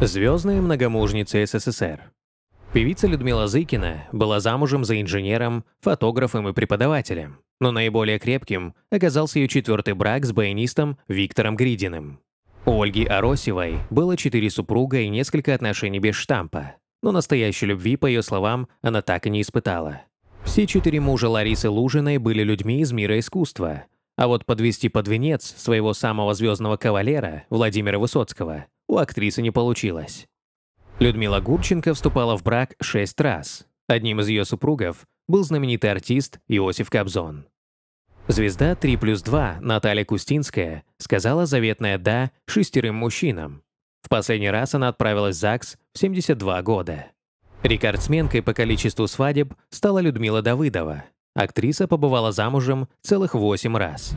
Звездные многомужницы СССР. Певица Людмила Зыкина была замужем за инженером, фотографом и преподавателем, но наиболее крепким оказался ее четвертый брак с баянистом Виктором Гридиным. У Ольги Аросевой было четыре супруга и несколько отношений без штампа, но настоящей любви, по ее словам, она так и не испытала. Все четыре мужа Ларисы Лужиной были людьми из мира искусства, а вот подвести под венец своего самого звездного кавалера Владимира Высоцкого у актрисы не получилось. Людмила Гурченко вступала в брак шесть раз. Одним из ее супругов был знаменитый артист Иосиф Кобзон. Звезда 3 плюс 2 Наталья Кустинская сказала заветное «да» шестерым мужчинам. В последний раз она отправилась в ЗАГС в 72 года. Рекордсменкой по количеству свадеб стала Людмила Давыдова. Актриса побывала замужем целых 8 раз.